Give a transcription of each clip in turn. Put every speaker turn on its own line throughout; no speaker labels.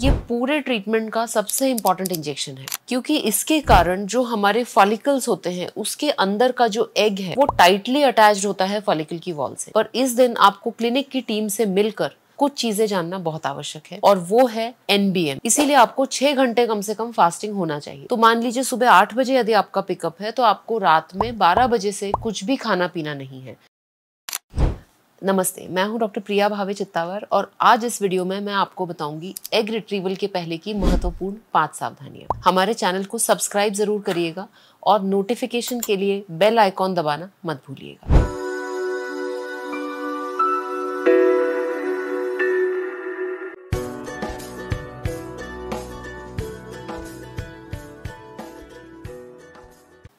ये पूरे ट्रीटमेंट का सबसे इम्पॉर्टेंट इंजेक्शन है क्योंकि इसके कारण जो हमारे फॉलिकल्स होते हैं उसके अंदर का जो एग है वो टाइटली अटैच होता है फॉलिकल की वॉल से पर इस दिन आपको क्लिनिक की टीम से मिलकर कुछ चीजें जानना बहुत आवश्यक है और वो है एनबीएम इसीलिए आपको छह घंटे कम से कम फास्टिंग होना चाहिए तो मान लीजिए सुबह आठ बजे यदि आपका पिकअप है तो आपको रात में बारह बजे से कुछ भी खाना पीना नहीं है नमस्ते मैं हूं डॉक्टर प्रिया भावे चित्तावर और आज इस वीडियो में मैं आपको बताऊंगी एग रिट्रीवल के पहले की महत्वपूर्ण पांच सावधानियां हमारे चैनल को सब्सक्राइब जरूर करिएगा और नोटिफिकेशन के लिए बेल आइकॉन दबाना मत भूलिएगा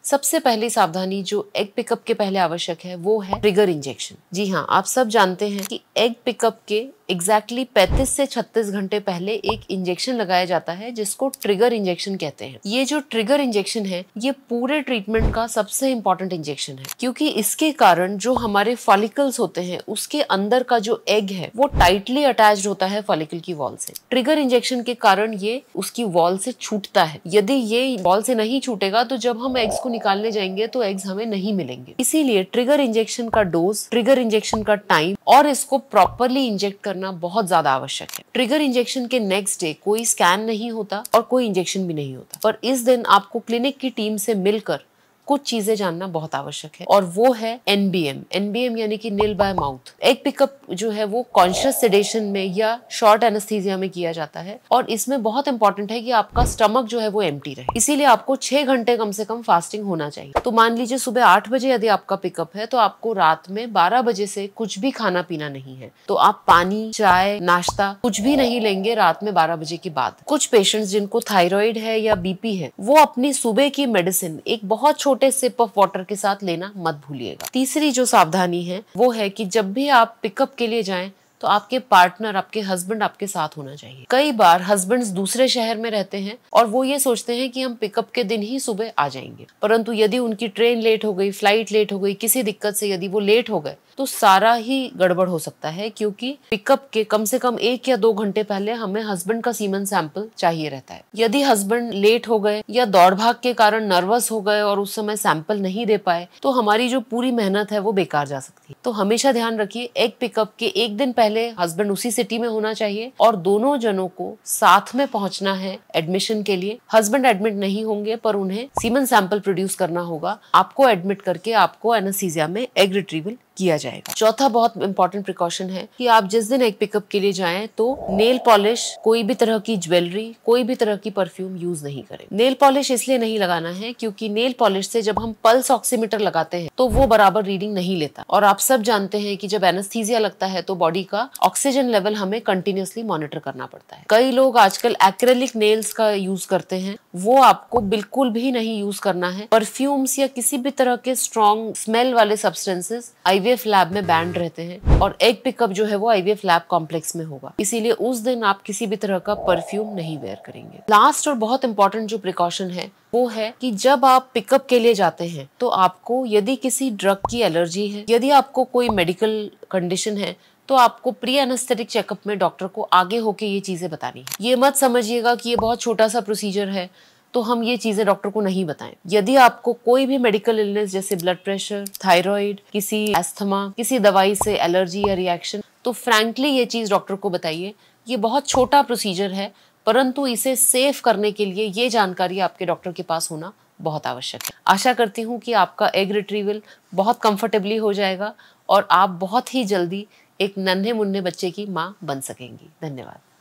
सबसे पहली सावधानी जो एग पिकअप के पहले आवश्यक है वो है ट्रिगर इंजेक्शन जी हाँ आप सब जानते हैं कि एग पिकअप के एग्जैक्टली exactly 35 से 36 घंटे पहले एक इंजेक्शन लगाया जाता है जिसको ट्रिगर इंजेक्शन कहते हैं ये जो ट्रिगर इंजेक्शन है ये पूरे ट्रीटमेंट का सबसे इंपॉर्टेंट इंजेक्शन है क्योंकि इसके कारण जो हमारे फॉलिकल्स होते हैं उसके अंदर का जो एग है वो टाइटली अटैच होता है फॉलिकल की वॉल से ट्रिगर इंजेक्शन के कारण ये उसकी वॉल से छूटता है यदि ये वॉल से नहीं छूटेगा तो जब हम एग्स को निकालने जाएंगे तो एग्स हमें नहीं मिलेंगे इसीलिए ट्रिगर इंजेक्शन का डोज ट्रिगर इंजेक्शन का टाइम और इसको प्रॉपरली इंजेक्ट कर करना बहुत ज्यादा आवश्यक है ट्रिगर इंजेक्शन के नेक्स्ट डे कोई स्कैन नहीं होता और कोई इंजेक्शन भी नहीं होता पर इस दिन आपको क्लिनिक की टीम से मिलकर कुछ चीजें जानना बहुत आवश्यक है और वो है एनबीएम एनबीएम यानी कि नील बाय माउथ एक पिकअप जो है वो कॉन्शियस सेडेशन में या शॉर्ट एनेस्थीजिया में किया जाता है और इसमें बहुत इंपॉर्टेंट है कि आपका स्टमक जो है वो एम रहे इसीलिए आपको छह घंटे कम से कम फास्टिंग होना चाहिए तो मान लीजिए सुबह आठ बजे यदि आपका पिकअप है तो आपको रात में बारह बजे से कुछ भी खाना पीना नहीं है तो आप पानी चाय नाश्ता कुछ भी नहीं लेंगे रात में बारह बजे के बाद कुछ पेशेंट्स जिनको थायराइड है या बीपी है वो अपनी सुबह की मेडिसिन एक बहुत छोटी छोटे सिप ऑफ वाटर के साथ लेना मत भूलिएगा तीसरी जो सावधानी है वो है कि जब भी आप पिकअप के लिए जाएं तो आपके पार्टनर आपके हस्बैंड आपके साथ होना चाहिए कई बार हस्बैंड्स दूसरे शहर में रहते हैं और वो ये सोचते हैं कि हम पिकअप के दिन ही सुबह आ जाएंगे परंतु यदि उनकी ट्रेन लेट हो गई फ्लाइट लेट हो गई किसी दिक्कत से यदि वो लेट हो गए तो सारा ही गड़बड़ हो सकता है क्योंकि पिकअप के कम से कम एक या दो घंटे पहले हमें हस्बैंड का सीमन सैंपल चाहिए रहता है यदि हस्बैंड लेट हो गए या दौड़ भाग के कारण नर्वस हो गए और उस समय सैंपल नहीं दे पाए तो हमारी जो पूरी मेहनत है वो बेकार जा सकती है तो हमेशा ध्यान रखिए एक पिकअप के एक दिन पहले पहले हस्बैंड उसी सिटी में होना चाहिए और दोनों जनों को साथ में पहुंचना है एडमिशन के लिए हस्बैंड एडमिट नहीं होंगे पर उन्हें सीमन सैंपल प्रोड्यूस करना होगा आपको एडमिट करके आपको एनासीजिया में एग रिट्रीवल किया जाएगा चौथा बहुत इंपॉर्टेंट प्रिकॉशन है कि आप जिस दिन एक पिकअप के लिए जाएं तो नेल पॉलिश कोई भी तरह की ज्वेलरी कोई भी तरह की परफ्यूम यूज नहीं करें नेल पॉलिश इसलिए नहीं लगाना है क्योंकि नेल पॉलिश से जब हम पल्स ऑक्सीमीटर लगाते हैं तो वो बराबर रीडिंग नहीं लेता और आप सब जानते हैं कि जब एनेस्थीजिया लगता है तो बॉडी का ऑक्सीजन लेवल हमें कंटिन्यूसली मॉनिटर करना पड़ता है कई लोग आजकल एक्रेलिक नेल्स का यूज करते हैं वो आपको बिल्कुल भी नहीं यूज करना है परफ्यूम्स या किसी भी तरह के स्ट्रॉन्ग स्मेल वाले सब्सटेंसेस आई आईवीएफ लैब में बैंड रहते हैं और एग पिकअप जो है वो आईवीएफ लैब कॉम्प्लेक्स में होगा इसीलिए उस दिन आप किसी भी तरह का परफ्यूम नहीं वेयर करेंगे लास्ट और बहुत इंपॉर्टेंट जो प्रिकॉशन है वो है कि जब आप पिकअप के लिए जाते हैं तो आपको यदि किसी ड्रग की एलर्जी है यदि आपको कोई मेडिकल कंडीशन है तो आपको प्री एनेस्थेटिक चेकअप में डॉक्टर को आगे होके ये चीजें बतानी है ये मत समझिएगा कि ये बहुत छोटा सा प्रोसीजर है तो हम ये चीज़ें डॉक्टर को नहीं बताएं यदि आपको कोई भी मेडिकल इलनेस जैसे ब्लड प्रेशर थायराइड किसी एस्थमा किसी दवाई से एलर्जी या रिएक्शन तो फ्रैंकली ये चीज़ डॉक्टर को बताइए ये बहुत छोटा प्रोसीजर है परंतु इसे सेफ करने के लिए ये जानकारी आपके डॉक्टर के पास होना बहुत आवश्यक है आशा करती हूँ कि आपका एग रिट्रीवल बहुत कंफर्टेबली हो जाएगा और आप बहुत ही जल्दी एक नन्हे मुन्ने बच्चे की माँ बन सकेंगी धन्यवाद